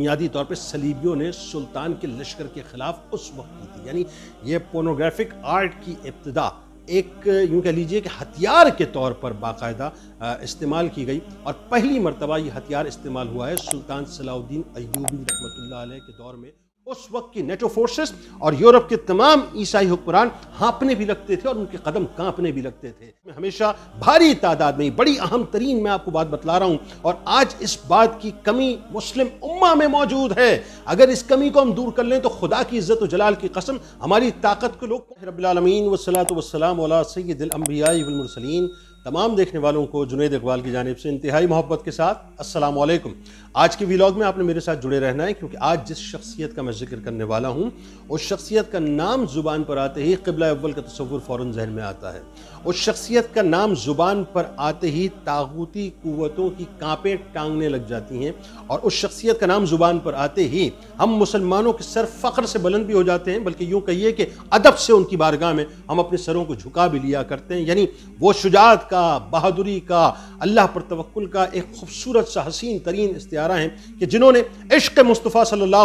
बुनियादी तौर पर सलीबियों ने सुल्तान के लश्कर के खिलाफ उस वक्त की थी यानी ये पोनोग्राफिक आर्ट की इब्तदा एक यूँ कह लीजिए कि हथियार के तौर पर बाकायदा इस्तेमाल की गई और पहली मरतबा ये हथियार इस्तेमाल हुआ है सुल्तान सलाउद्दीन अयूबी रहमत के दौर में उस वक्त की नेटो फोर्सेस और यूरोप के तमाम ईसाई हुक्मरान हाँपने भी लगते थे और उनके कदम कांपने भी लगते थे हमेशा भारी तादाद में बड़ी अहम तरीन मैं आपको बात बतला रहा हूँ और आज इस बात की कमी मुस्लिम उम्मा में मौजूद है अगर इस कमी को हम दूर कर लें तो खुदा की इज्जत जलाल की कसम हमारी ताकत को लोग रबीन वसलात वसलाम सैदिलम्बियामरसलिन तमाम देखने वालों को जुनेद इकबाल की जानब से इंतहाई मोहब्बत के साथ असलकुम आज के वीलाग में आपने मेरे साथ जुड़े रहना है क्योंकि आज जिस शख्सियत का मैं जिक्र करने वाला हूँ उस शख्सियत का नाम ज़ुबान पर आते ही कबला अव्वल का तस्वुर फ़ौर जहन में आता है उस शख्सियत का नाम ज़ुबान पर आते ही तागूती क़वतों की कांपें टांगने लग जाती हैं और उस शख्सियत का नाम ज़ुबान पर आते ही हम मुसलमानों के सर फ़ख्र से बुलंद भी हो जाते हैं बल्कि यूँ कहिए कि अदब से उनकी बारगाह में हम अपने सरों को झुका भी लिया करते हैं यानी वो शुजात का बहादुरी का अल्लाह पर तवक्ल का एक खूबसूरत सा हसीन तरीन इस्तारा है कि जिन्होंने इश्क मुस्तफ़ा सल्ला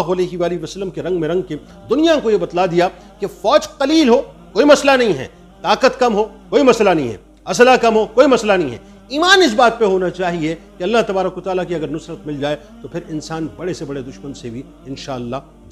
वसलम के रंग में रंग के दुनिया को ये बतला दिया कि फ़ौज कलील हो कोई मसला नहीं है ताकत कम हो कोई मसला नहीं है असला कम हो कोई मसला नहीं है ईमान इस बात पे होना चाहिए कि अल्लाह तबारक ताली की अगर नुसरत मिल जाए तो फिर इंसान बड़े से बड़े दुश्मन से भी इन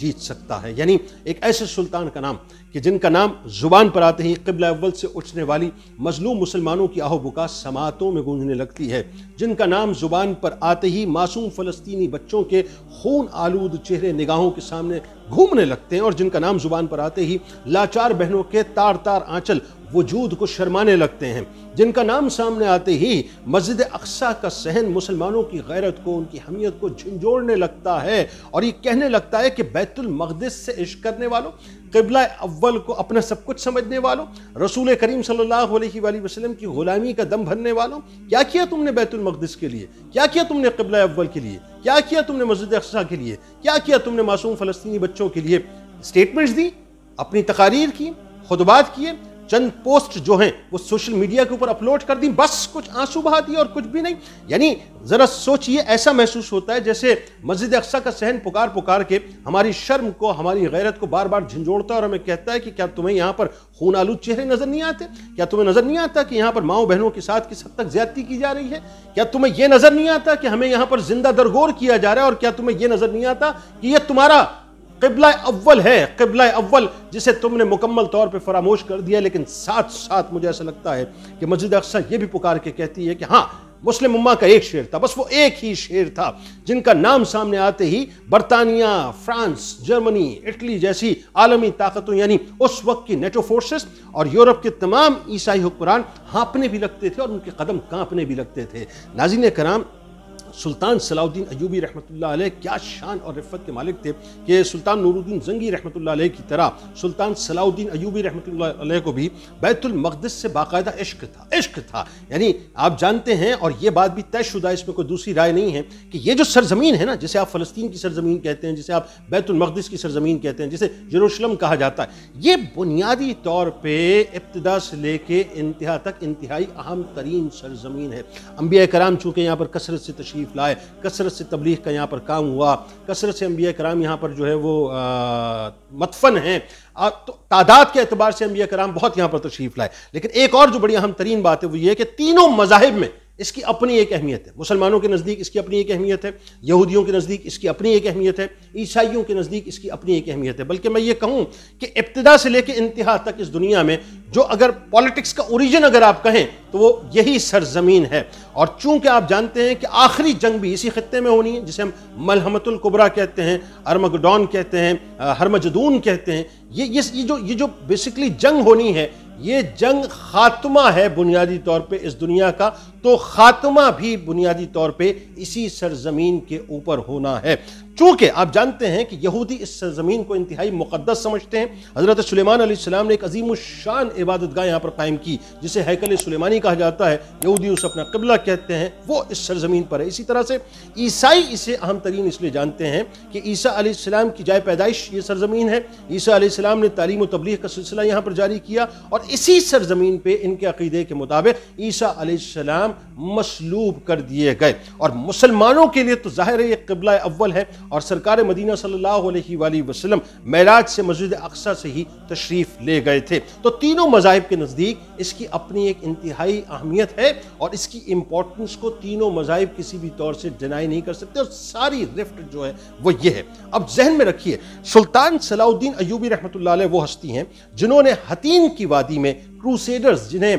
जीत सकता है यानी एक ऐसे सुल्तान का नाम कि जिनका नाम ज़ुबान पर आते ही कबला अव्वल से उठने वाली मजलूम मुसलमानों की आहोबुका समातों में गूंजने लगती है जिनका नाम ज़ुबान पर आते ही मासूम फलस्तनी बच्चों के खून आलूद चेहरे निगाहों के सामने घूमने लगते हैं और जिनका नाम ज़ुबान पर आते ही लाचार बहनों के तार तार आँचल वजूद को शर्माने लगते हैं जिनका नाम सामने आते ही मस्जिद अक्सा का सहन मुसलमानों की गैरत को उनकी हमीयत को झंझोड़ने लगता है और ये कहने लगता है कि बैत बैतुल मकदस से इश्क करने वालों कबला अव्वल को अपना सब कुछ समझने वालों रसूल करीम सल्लल्लाहु वसलम वसल्लम की ग़ुलामी का दम भरने वालों क्या किया तुमने बैतुल मकदस के लिए क्या किया तुमने कबला अव्वल के लिए क्या किया तुमने मस्जिद अक्सा के लिए क्या किया तुमने मासूम फ़लस्तनी बच्चों के लिए स्टेटमेंट्स दी अपनी तकारीर की खुदबात किए चंद पोस्ट जो हैं वो सोशल मीडिया के ऊपर अपलोड कर दी बस कुछ आंसू बहा दिए और कुछ भी नहीं यानी ज़रा सोचिए ऐसा महसूस होता है जैसे मस्जिद अक्सा का सहन पुकार पुकार के हमारी शर्म को हमारी गैरत को बार बार झंझोड़ता है और हमें कहता है कि क्या तुम्हें यहाँ पर खून आलू चेहरे नज़र नहीं आते क्या तुम्हें नज़र नहीं आता कि यहाँ पर माओ बहनों के साथ किस हद तक ज्यादती की जा रही है क्या तुम्हें यह नज़र नहीं आता कि हमें यहाँ पर जिंदा दरगोर किया जा रहा है और क्या तुम्हें यह नज़र नहीं आता कि यह तुम्हारा किबला अव्वल है किबला अव्वल जिसे तुमने मुकम्मल तौर पर फरामोश कर दिया लेकिन साथ साथ मुझे ऐसा लगता है कि मस्जिद अक्सर यह भी पुकार के कहती है कि हाँ मुस्लिम उम्मा का एक शेर था बस वो एक ही शेर था जिनका नाम सामने आते ही बरतानिया फ्रांस जर्मनी इटली जैसी आलमी ताकतों यानी उस वक्त की नेटो फोर्सेस और यूरोप के तमाम ईसाई हुक्मरान हाँपने भी लगते थे और उनके कदम कांपने भी लगते थे नाजिन कराम सुल्तान सलाउद्दीन अयूबी रहमत क्या शान और रिफ़त के मालिक थे कि सुल्तान नूरुद्दीन जंगी रहमत की तरह सुल्तान सलाउद्दीन अयूबी रहमत को भी बैतुलमक़दस से बाकायदा इश्क था इश्क था यानी आप जानते हैं और ये बात भी तयशुदा इसमें कोई दूसरी राय नहीं है कि ये जो सरजमीन है ना जिसे आप फ़लस्तीन की सरजमीन कहते हैं जिसे आप बैतुलमक़दस की सरजमीन कहते हैं जिसे यरूशलम कहा जाता है ये बुनियादी तौर पर इब्तदा से लेके इंतहा तक इंतहाई अहम तरीन सरजमीन है अम्बिया कराम चूँकि यहाँ पर कसरत से तशीर तशरीफ़ लाए कसरत से तबलीग का यहाँ पर काम हुआ कसरत से अम्बिया कराम यहाँ पर जो है वो मतफन हैं तो तादाद के अतबार से अम्बिया कराम बहुत यहाँ पर तशरीफ़ लाए लेकिन एक और जो बड़ी अहम तरीन बात है वो ये कि तीनों मजाहब में इसकी अपनी एक अहमियत है मुसलमानों के नज़दीक इसकी अपनी एक अहमियत है यहूदियों के नज़दीक इसकी अपनी एक अहमियत है ईसाइयों के नज़दीक इसकी अपनी एक अहमियत है बल्कि मैं ये कहूँ कि इब्तदा से लेकर इंतहा तक इस दुनिया में जो अगर पॉलिटिक्स का ओरिजिन अगर आप कहें तो वो यही सरजमीन है और चूंकि आप जानते हैं कि आखिरी जंग भी इसी खत्े में होनी है जिसे हम मलहमतुल्कुबरा कहते हैं अरमगडॉन कहते हैं हरमजदून कहते हैं ये ये जो ये जो बेसिकली जंग होनी है ये जंग खात्मा है बुनियादी तौर पे इस दुनिया का तो खात्मा भी बुनियादी तौर पे इसी सरजमीन के ऊपर होना है चूंकि आप जानते हैं कि यहूदी इस सरजमीन को इंतहाई मुकदस समझते हैं हज़रत सुलेमान सलेमान ने एक अजीम शान इबादत गाह यहाँ पर कायम की जिसे हैकल सलेमानी कहा जाता है यहूदी उसे अपना कबला कहते हैं वो इस सरजमीन पर है इसी तरह से ईसाई इसे अहम तरीन इसलिए जानते हैं कि ईसा आलाम की जाय पैदाइश ये सरजमीन है ईसा आलाम ने तालीम तबलीग का सिलसिला यहाँ पर जारी किया और इसी सरजमीन पर इनके अकीदे के मुताबिक ईसा आलाम मसलूब कर दिए गए और मुसलमानों के लिए तो ज़ाहिर ये कबला अव्वल है और सरकार मदीना सल्लल्लाहु अलैहि वसल्लम से मस्जिद अक्सा से ही तशरीफ़ ले गए थे तो तीनों मजाहब के नज़दीक इसकी अपनी एक इंतहाई अहमियत है और इसकी इम्पोर्टेंस को तीनों मजाहब किसी भी तौर से डिनाई नहीं कर सकते और सारी रिफ्ट जो है वो ये है अब जहन में रखिए सुल्तान सलाउद्दीन अयूबी रहमत वो हस्ती हैं जिन्होंने हतीन की वादी में क्रूसेडर्स जिन्हें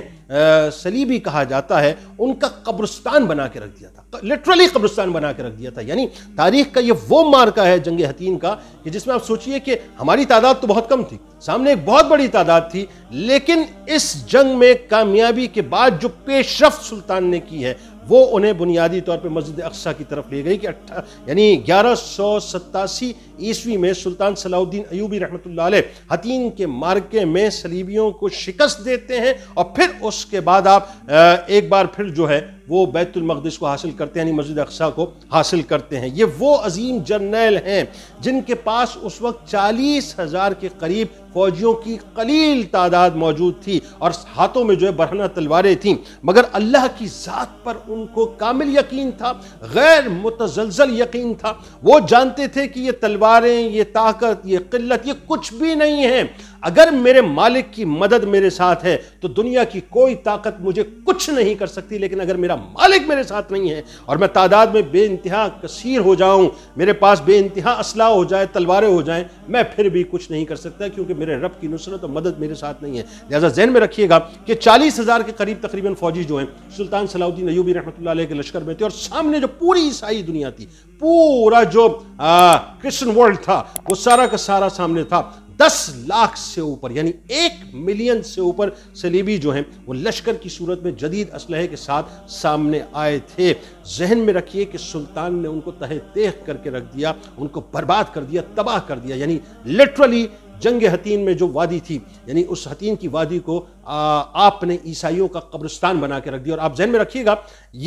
सलीबी कहा जाता है उनका कब्रस्तान बना के रख दिया था लिटरली कब्रस्तान बना के रख दिया था यानी तारीख का ये वो मार्का है जंग हतीन का कि जिसमें आप सोचिए कि हमारी तादाद तो बहुत कम थी सामने एक बहुत बड़ी तादाद थी लेकिन इस जंग में कामयाबी के बाद जो पेशरफ सुल्तान ने की है वो उन्हें बुनियादी तौर पर मस्जिद अक्सा की तरफ ले गई कि अट्ठा यानी ग्यारह सौ सतासी ईस्वी में सुल्तान सलाउद्दीन अयूबी रहमत हतीन के मार्के में सलीबियों को शिकस्त देते हैं और फिर उसके बाद आप एक बार फिर जो है वो बैतुलमक़दस को हासिल करते हैं यानी मस्जिद अक्सा को हासिल करते हैं ये वो अजीम जर्नैल हैं जिनके पास उस वक्त चालीस हज़ार के करीब फौजियों की कलील तादाद मौजूद थी और हाथों में जो है बरहना तलवारें थीं मगर अल्लाह की ज़ात पर उनको कामिल यकीन था गैर मुतजलजल यकीन था वो जानते थे कि ये तलवारें ये ताकत ये किल्लत ये कुछ भी नहीं है अगर मेरे मालिक की मदद मेरे साथ है तो दुनिया की कोई ताकत मुझे कुछ नहीं कर सकती लेकिन अगर मेरा मालिक मेरे साथ नहीं है और मैं तादाद में बे इंतहा कसीर हो जाऊं मेरे पास बे इंतहा असलाह हो जाए तलवारें हो जाएं मैं फिर भी कुछ नहीं कर सकता क्योंकि मेरे रब की नुसरत और मदद मेरे साथ नहीं है लिहाजा जहन में रखिएगा कि चालीस हज़ार के करीब तकरीबन फौजी जो हैं सुल्तान सलाउद्दीन अयूबी रहमत के लश्कर में थे और सामने जो पूरी ईसाई दुनिया थी पूरा जो क्रिश्चन वर्ल्ड था वो सारा का सारा सामने था दस लाख से ऊपर यानी एक मिलियन से ऊपर सलीबी जो हैं वो लश्कर की सूरत में जदीद असलहे के साथ सामने आए थे जहन में रखिए कि सुल्तान ने उनको तह तेख करके रख दिया उनको बर्बाद कर दिया तबाह कर दिया यानी लिटरली जंग हतीन में जो वादी थी यानी उस हतीन की वादी को आ, आपने ईसाइयों का कब्रिस्तान बना के रख दिया और आप जहन में रखिएगा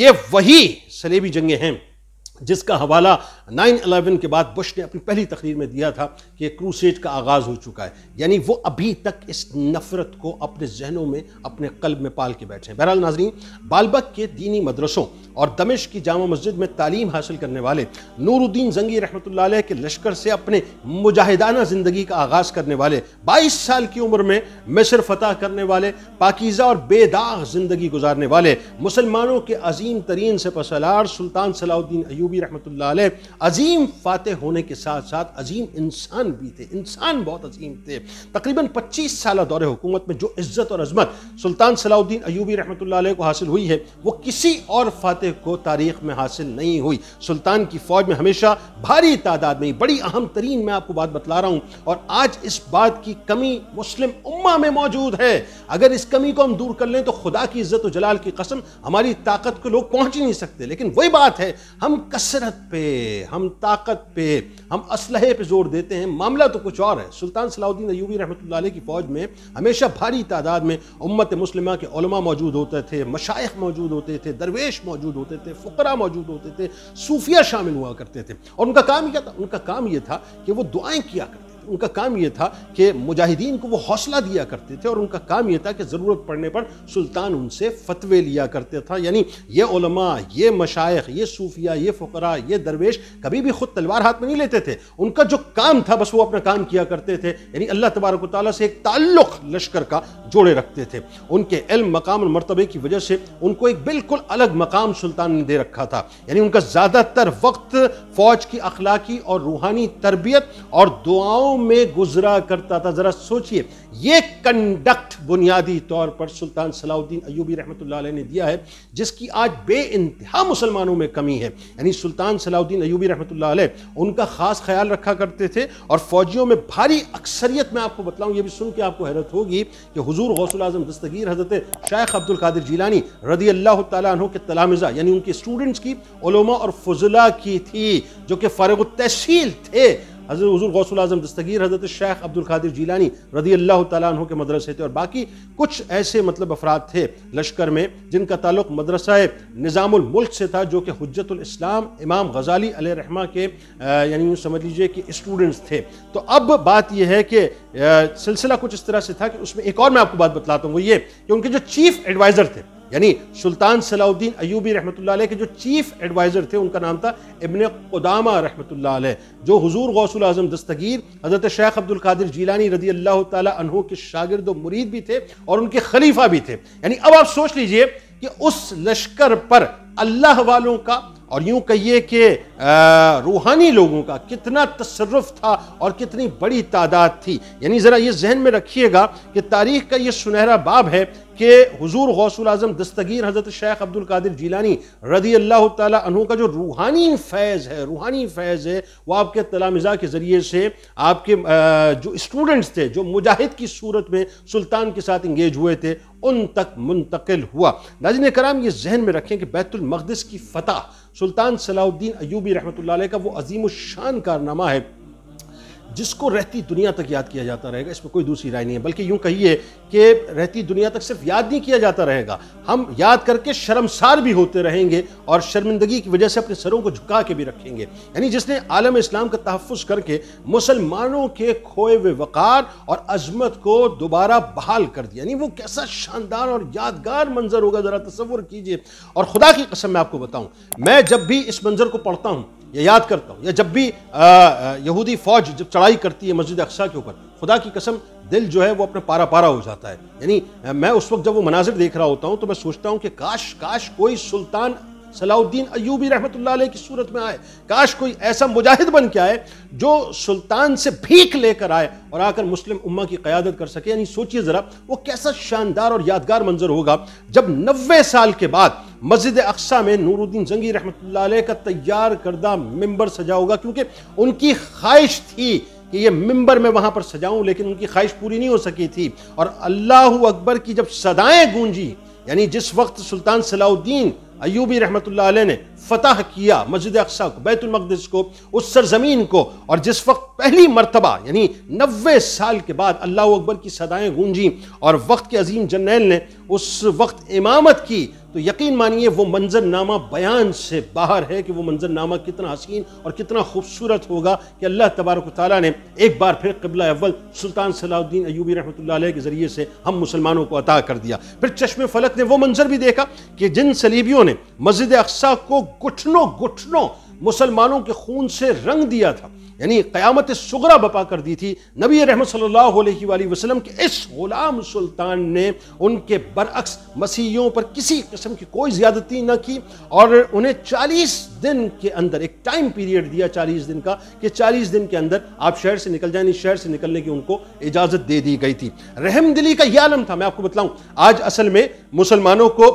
ये वही सलेबी जंगें हैं जिसका हवाला नाइन अलेवन के बाद बुश ने अपनी पहली तकरीर में दिया था कि क्रूसेट का आगाज़ हो चुका है यानी वो अभी तक इस नफ़रत को अपने जहनों में अपने कल्ब में पाल के बैठे हैं बहरहाल नाजरीन बालबक के दीनी मदरसों और दमिश की जामा मस्जिद में तालीम हासिल करने वाले नूरुद्दीन जंगी रहमत के लश्कर से अपने मुजाहिदाना ज़िंदगी का आगाज़ करने वाले बाईस साल की उम्र में मिस्र फतह करने वाले पाकिज़ा और बेदाग ज़िंदगी गुजारने वाले मुसलमानों के अजीम तरीन से पसलार सुल्तान सलाउद्दीन अयूबी रहमत अजीम फातह होने के साथ साथ अजीम इंसान भी थे इंसान बहुत अजीम थे तकरीबन 25 साल दौर हुकूमत में जो इज्जत और अजमत सुल्तान सलाउद्दीन अयूबी रहमत को हासिल हुई है वो किसी और फातह को तारीख में हासिल नहीं हुई सुल्तान की फ़ौज में हमेशा भारी तादाद में बड़ी अहम तरीन मैं आपको बात बतला रहा हूँ और आज इस बात की कमी मुस्लिम उम्मा में मौजूद है अगर इस कमी को हम दूर कर लें तो खुदा की इज्जत और जलाल की कसम हमारी ताकत को लोग पहुँच ही नहीं सकते लेकिन वही बात है हम कसरत पे हम ताकत पे हम असलहे पे जोर देते हैं मामला तो कुछ और है सुल्तान सलाउद्दीन अयूबी रहमत की फ़ौज में हमेशा भारी तादाद में उम्मत मुस्लिम के उलमा मौजूद होते थे मशाइ मौजूद होते थे दरवेश मौजूद होते थे फ़करा मौजूद होते थे सूफिया शामिल हुआ करते थे और उनका काम क्या था उनका काम ये था कि वो दुआएँ किया करते उनका काम ये था कि मुजाहिदीन को वो हौसला दिया करते थे और उनका काम ये था कि ज़रूरत पड़ने पर सुल्तान उनसे फतवे लिया करते था यानी ये उलमा ये मशाइ ये सूफिया ये फ़करा ये दरवेश कभी भी ख़ुद तलवार हाथ में नहीं लेते थे उनका जो काम था बस वो अपना काम किया करते थे यानी अल्लाह तबारक ताली से एक ताल्लुक़ लश्कर का जोड़े रखते थे उनके इल्म मकाम और मरतबे की वजह से उनको एक बिल्कुल अलग मकाम सुल्तान ने दे रखा था यानी उनका ज़्यादातर वक्त फ़ौज की अखलाकी और रूहानी तरबियत और दुआओं में गुजरा करता था ज़रा सोचिए ये कंडक्ट बुनियादी तौर पर सुल्तान सलाउद्दीन अयूबी रहमत ने दिया है जिसकी आज बे इंतहा मुसलमानों में कमी है यानी सुल्तान सलाउद्दीन अयूबी रहमत उनका ख़ास ख्याल रखा करते थे और फ़ौजियों में भारी अक्सरियत में आपको बतलाऊँ ये भी सुन के आपको हैरत होगी कि हजूर गौसल आजम दस्तगीर हज़रत शेख अब्दुल कादिर जीलानी रदी अल्लाह तु के तलामज़ा यानी उनके स्टूडेंट्स की और फजला की थी जो कि फारग तहसील थे हज़र हजूर गौसल अजम दस्तगीर हज़रत शेख अब्दुल कादिर जीलानी रदी अल्लाह तु के मदरसे थे और बाकी कुछ ऐसे मतलब अफराद थे लश्कर में जिनका ताल्लुक मदरसा निज़ामुल्क से था जो कि हजरत इस्लाम इमाम गजाली रहमा के यानी यूँ समझ लीजिए कि स्टूडेंट्स थे तो अब बात यह है कि सिलसिला कुछ इस तरह से था कि उसमें एक और मैं आपको बात बतलाता हूँ वो ये कि उनके जो चीफ एडवाइज़र थे यानी सुल्तान सलाउद्दीन अयूबी रहमत के जो चीफ एडवाइज़र थे उनका नाम था इबन कदामा रहमत जो हजूर गौसल आजम दस्तगीर हज़रत शेख अब्दुल कादिर जीलानी रजी अल्लाह तहों के शागिर्द मुरीद भी थे और उनके खलीफा भी थे यानी अब आप सोच लीजिए कि उस लश्कर पर अल्लाह वालों का और यूं कहिए कि रूहानी लोगों का कितना तसरफ था और कितनी बड़ी तादाद थी यानी ज़रा ये जहन में रखिएगा कि तारीख का ये सुनहरा बाब है कि हुजूर गौसुल आजम दस्तगीर हज़रत शेख अब्दुल कादिर जीलानी रदी अल्लाह तहु का जो रूहानी फैज़ है रूहानी फैज़ है वो आपके तलामज़ा के ज़रिए से आपके जो स्टूडेंट्स थे जो मुजाहिद की सूरत में सुल्तान के साथ इंगेज हुए थे उन तक मुंतकिल हुआ नाजिन कराम ये जहन में रखें कि बैतुलमक़दस की फ़तह सुल्तान सलाउद्दीन अयूबी रहमत का वो अजीम शान कारनामा है जिसको रहती दुनिया तक याद किया जाता रहेगा इसमें कोई दूसरी राय नहीं है बल्कि यूं कहिए कि रहती दुनिया तक सिर्फ याद नहीं किया जाता रहेगा हम याद करके शर्मसार भी होते रहेंगे और शर्मिंदगी की वजह से अपने सरों को झुका के भी रखेंगे यानी जिसने आलम इस्लाम का तहफ़ करके मुसलमानों के खोए हुए वक़ार और अजमत को दोबारा बहाल कर दिया यानी वो कैसा शानदार और यादगार मंजर होगा ज़रा तस्वुर कीजिए और खुदा की कसम मैं आपको बताऊँ मैं जब भी इस मंजर को पढ़ता हूँ यह याद करता हूँ या जब भी यहूदी फौज जब चढ़ाई करती है मस्जिद अक्सा के ऊपर खुदा की कसम दिल जो है वो अपने पारा पारा हो जाता है यानी मैं उस वक्त जब वो मनाजिर देख रहा होता हूँ तो मैं सोचता हूँ कि काश काश कोई सुल्तान सलाउद्दीन अयूबी रहमत की सूरत में आए काश कोई ऐसा मुजाहिद बन के आए जो सुल्तान से भीख लेकर आए और आकर मुस्लिम उम्मा की क़्यादत कर सके यानी सोचिए ज़रा वो कैसा शानदार और यादगार मंजर होगा जब नब्बे साल के बाद मस्जिद अक्सा में नूरुद्दीन जंगी रहमत का तैयार करदा मंबर सजा होगा क्योंकि उनकी ख्वाहिश थी कि ये मिंबर में वहाँ पर सजाऊं लेकिन उनकी ख्वाहिश पूरी नहीं हो सकी थी और अल्लाह अकबर की जब सदाएं गूंजी यानी जिस वक्त सुल्तान सलाउद्दीन अयूबी रहमत ने फतह किया मस्जिद अक्सा को बैतुलमकदस को उस सरजमीन को और जिस वक्त पहली मरतबा यानी नबे साल के बाद अल्लाह अकबर की सदाएँ गूंजी और वक्त के अजीम जनरल ने उस वक्त इमामत की तो यकीन मानिए वो मंजरनामा बयान से बाहर है कि वो मंजरनामा कितना हसीन और कितना खूबसूरत होगा कि अल्लाह तबारक ताली ने एक बार फिर कबला अव्वल सुल्तान सलाउद्दीन अयूबी रहमत के ज़रिए से हम मुसलमानों को अता कर दिया फिर चश्म फलक ने वो मंजर भी देखा कि जिन सलीबियों ने मस्जिद अक्सा को घुटनों घुटनों मुसलमानों के खून से रंग दिया था यानी क़यामत सगरा बपा कर दी थी नबी रहमत सल्लल्लाहु अलैहि वसल्लम के इस ग़ुलाम सुल्तान ने उनके बरअक्स मसीहियों पर किसी किस्म की कोई ज़्यादती ना की और उन्हें 40 दिन के अंदर एक टाइम पीरियड दिया 40 दिन का कि 40 दिन के अंदर आप शहर से निकल जाए शहर से निकलने की उनको इजाज़त दे दी गई थी रहमदिली का यह आलम था मैं आपको बताऊँ आज असल में मुसलमानों को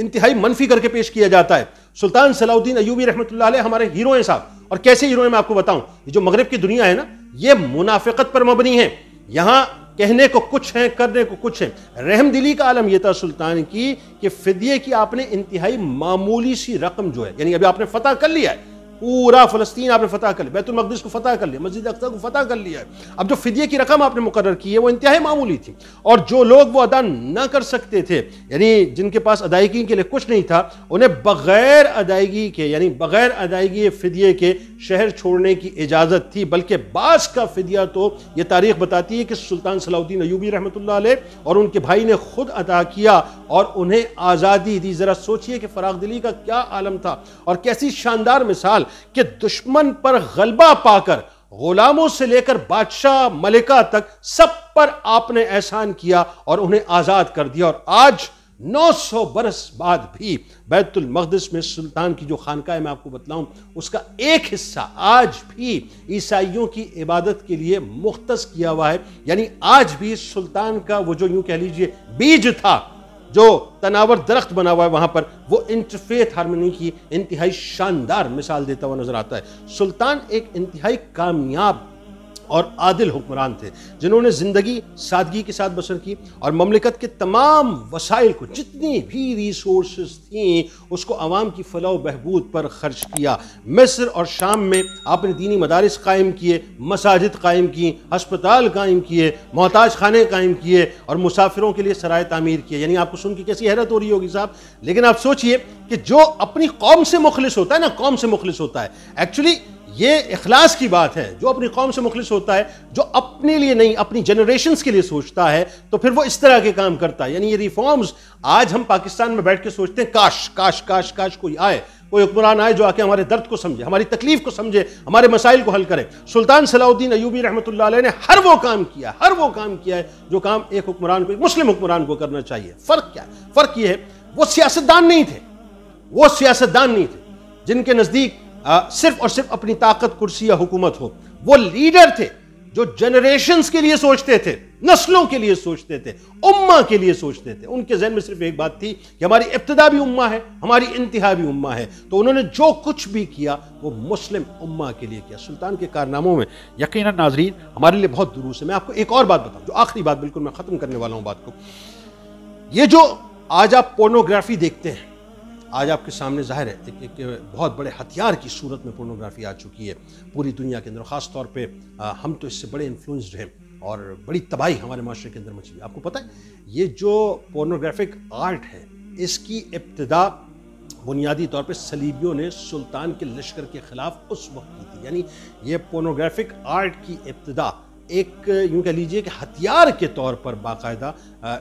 इंतहाई मनफी करके पेश किया जाता है सुल्तान सलाउद्दीन अयूबी रहमत हमारे हीरो हैं साहब और कैसे हीरो हैं मैं आपको बताऊं जो मगरब की दुनिया है ना ये मुनाफिकत पर मबनी है यहाँ कहने को कुछ है करने को कुछ है रहम दिली का आलम यह था सुल्तान की कि फिदिये की आपने इंतहाई मामूली सी रकम जो है यानी अभी आपने फतह कर लिया है पूरा फलस्तीन आपने फतह कर लिया बैतुलमकदस को फतह कर लिया मस्जिद अक्सर को फतह कर लिया है अब जो फिदिये की रकम आपने मुकर की है वो इंतहाई मामूली थी और जो लोग वो अदा ना कर सकते थे यानी जिनके पास अदायगी के लिए कुछ नहीं था उन्हें बग़ैर अदायगी के यानी बग़ैर अदायगी फिदिये के शहर छोड़ने की इजाज़त थी बल्कि बास का फिदिया तो ये तारीख बताती है कि सुल्तान सलाउद्दीन अयूबी रहमत और उनके भाई ने खुद अदा किया और उन्हें आज़ादी दी ज़रा सोचिए कि फ़राग दिली का क्या आलम था और कैसी शानदार मिसाल कि दुश्मन पर गलबा पाकर गुलामों से लेकर बादशाह मलिका तक सब पर आपने एहसान किया और उन्हें आज़ाद कर दिया और आज 900 बरस बाद भी बैतुल मकदस में सुल्तान की जो खानका है मैं आपको बतलाऊं उसका एक हिस्सा आज भी ईसाइयों की इबादत के लिए मुख्त किया हुआ है यानी आज भी सुल्तान का वो जो यूं कह लीजिए बीज था जो तनावर दरख्त बना हुआ है वहाँ पर वो इंटरफेथ हारमोनी की इंतहाई शानदार मिसाल देता हुआ नजर आता है सुल्तान एक इंतहाई कामयाब और आदिल हुक्मरान थे जिन्होंने ज़िंदगी सादगी के साथ बसर की और ममलिकत के तमाम वसाइल को जितनी भी रिसोर्स थी उसको आवाम की फलाह बहबूद पर खर्च किया मिस्र और शाम में आपने दीनी मदारस कायम किए मसाजिद कायम की हस्पताल कायम किए मोहताज खाने कायम किए और मुसाफिरों के लिए सराय तमीर किए यानी आपको सुन के कैसी हैरत हो रही होगी साहब लेकिन आप सोचिए कि जो अपनी कौम से मुखलिस होता है ना कौम से मुखलिस होता है एक्चुअली ये इखलास की बात है जो अपनी कौम से मुखलिस होता है जो अपने लिए नहीं अपनी जनरेशन के लिए सोचता है तो फिर वो इस तरह के काम करता है यानी ये रिफॉर्म्स आज हम पाकिस्तान में बैठ के सोचते हैं काश काश काश काश कोई आए कोई हुक्मरान आए जो आके हमारे दर्द को समझे हमारी तकलीफ को समझे हमारे मसाइल को हल करे सुल्तान सलाउद्दीन अयूबी रहमत ने हर वो काम किया हर वो काम किया है जो काम एक हुक्मरान को एक मुस्लिम हुक्मरान को करना चाहिए फ़र्क क्या है फ़र्क ये है वो सियासतदान नहीं थे वो सियासतदान नहीं थे जिनके नज़दीक आ, सिर्फ और सिर्फ अपनी ताकत कुर्सी या हुकूमत हो वो लीडर थे जो जनरेशन के लिए सोचते थे नस्लों के लिए सोचते थे उम्मा के लिए सोचते थे उनके जहन में सिर्फ एक बात थी कि हमारी इब्तदा भी उम्मा है हमारी इंतहा भी उम्मा है तो उन्होंने जो कुछ भी किया वो मुस्लिम उम्मा के लिए किया सुल्तान के कारनामों में यकीन नाजरीन हमारे लिए बहुत दुरूस है मैं आपको एक और बात बताऊँ जो आखिरी बात बिल्कुल मैं ख़त्म करने वाला हूँ बात को ये जो आज आप पोर्नोग्राफी देखते हैं आज आपके सामने जाहिर है एक, एक, बहुत बड़े हथियार की सूरत में पोर्नोग्राफी आ चुकी है पूरी दुनिया के अंदर ख़ास तौर पर हम तो इससे बड़े इन्फ्लुएंस्ड हैं और बड़ी तबाही हमारे माशरे के अंदर मची आपको पता है ये जो पोर्नोग्राफिक आर्ट है इसकी इब्तदा बुनियादी तौर पर सलीबियों ने सुल्तान के लश्कर के ख़िलाफ़ उस वक्त की थी यानी ये पोर्नोग्राफिक आर्ट की इब्तदा एक यूँ कह लीजिए कि हथियार के तौर पर बाकायदा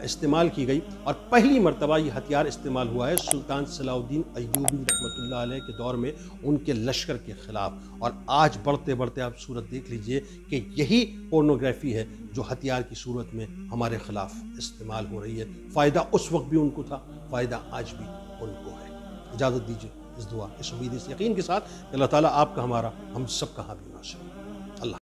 इस्तेमाल की गई और पहली मरतबा ये हथियार इस्तेमाल हुआ है सुल्तान सलाउद्दीन अयूबी रकमतुल्ला के दौर में उनके लश्कर के ख़िलाफ़ और आज बढ़ते बढ़ते आप सूरत देख लीजिए कि यही पोर्नोग्राफी है जो हथियार की सूरत में हमारे ख़िलाफ़ इस्तेमाल हो रही है फ़ायदा उस वक्त भी उनको था फ़ायदा आज भी उनको है इजाज़त दीजिए इस दुआ इस उम्मीद इस यकीन के साथ अल्लाह ताली आपका हमारा हम सब कहाँ भी नाश